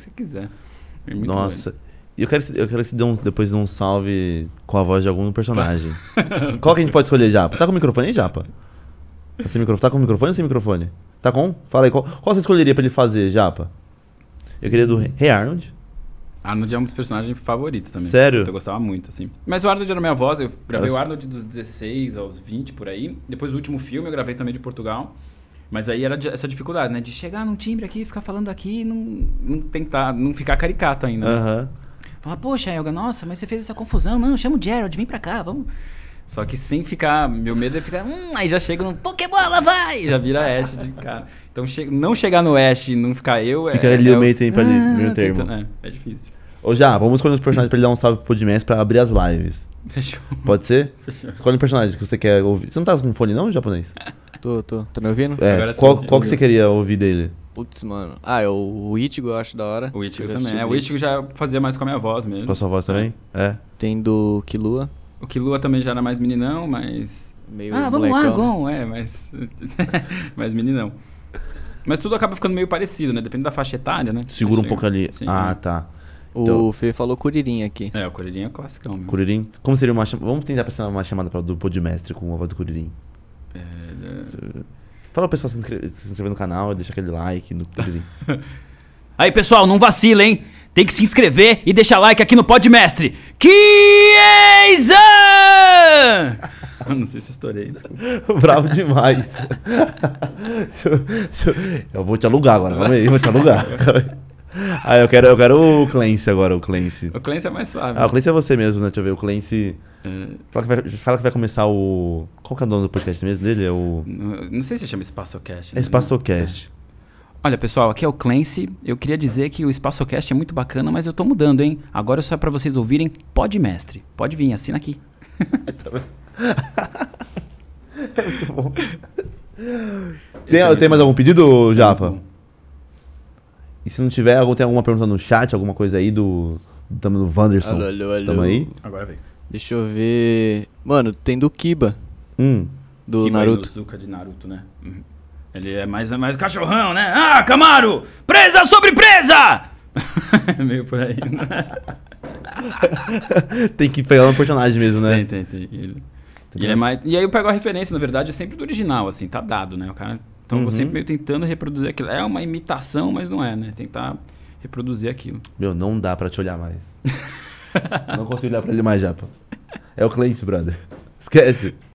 você quiser. É Nossa. Eu quero que, eu quero que você dê um, depois dê um salve com a voz de algum personagem. Qual que a gente pode escolher, Japa? Tá com o microfone aí, Japa? Tá, sem micro... tá com o microfone ou sem microfone? Tá com? Fala aí. Qual, qual você escolheria pra ele fazer, Japa? Eu queria do Rei Arnold. Arnold é um dos personagens favoritos também. Sério? Eu gostava muito, assim. Mas o Arnold era minha voz. Eu gravei o Arnold dos 16 aos 20, por aí. Depois, do último filme eu gravei também de Portugal. Mas aí era essa dificuldade, né? De chegar num timbre aqui, ficar falando aqui e não, não tentar, não ficar caricato ainda. Né? Uhum. Falar, poxa, Elga, nossa, mas você fez essa confusão. Não, chama o Gerald, vem pra cá, vamos. Só que sem ficar, meu medo é ficar, hum, aí já chega no Pokébola, vai! Já vira Ash de cara. Então che não chegar no Ash e não ficar eu. É, Fica é, ali é, meio tempo, ah, ali, meio termo. Tenta, é, é difícil. Ou já, vamos escolher os personagens pra ele dar um salve pro Podmess pra abrir as lives. Fechou. Pode ser? Fechou. Escolhe um personagem que você quer ouvir. Você não tá com fone, não, japonês? Tô, tô. Tá me ouvindo? É, qual, qual que você queria ouvir dele? Putz, mano. Ah, eu, o Itigo eu acho da hora. O Itigo também. É, o Itigo já fazia mais com a minha voz mesmo. Com a sua voz também? É. é. Tem do Kilua. O Kilua também já era mais meninão, mas... Meio ah, vamos molecão. lá, Gon. É, mas... mais meninão. Mas tudo acaba ficando meio parecido, né? Depende da faixa etária, né? Segura um pouco ali. Sim, ah, tá. Então, o Fê falou Curirim aqui. É, o Curirim é classicão. Curirim? Como seria uma chamada? Vamos tentar pensar uma chamada do Podmestre com a voz do Curirim. É, é, Fala pro pessoal se inscrever, se inscrever no canal, deixar aquele like no Aí, pessoal, não vacila, hein? Tem que se inscrever e deixar like aqui no Que Kiesa! não sei se eu estourei. Bravo demais. eu, eu... eu vou te alugar agora, calma aí, vou te alugar. Ah, eu quero, eu quero o Clancy agora, o Clancy. O Clancy é mais suave. Ah, o Clancy é você mesmo, né? Deixa eu ver, o Clancy... Uh... Fala, que vai, fala, que vai, começar o... Qual que é o nome do podcast mesmo dele? É o... Não, sei se chama Espaçocast. É né? É Espaçocast. É. Olha, pessoal, aqui é o Clancy. Eu queria dizer que o Espaçocast é muito bacana, mas eu tô mudando, hein? Agora é só para vocês ouvirem Pode Mestre. Pode vir, assina aqui. Tá é muito bom. Tem, é muito tem mais algum pedido, Japa? se não tiver, algum, tem alguma pergunta no chat, alguma coisa aí do. Tamo no Wanderson. Alô, alô, alô. Tamo aí? Agora vem. Deixa eu ver. Mano, tem do Kiba. Hum. Do Kiba Naruto. Zuka de Naruto, né? Uhum. Ele é mais, mais cachorrão, né? Ah, Camaro! Presa sobre presa! Meio por aí, né? tem que pegar um personagem mesmo, né? Tem, tem, tem. Ele... E, ele é mais... e aí eu pego a referência, na verdade, é sempre do original, assim, tá dado, né? O cara então uhum. você meio tentando reproduzir aquilo. É uma imitação, mas não é, né? Tentar reproduzir aquilo. Meu, não dá para te olhar mais. não consigo olhar para ele mais, pô. É o cliente, brother. Esquece.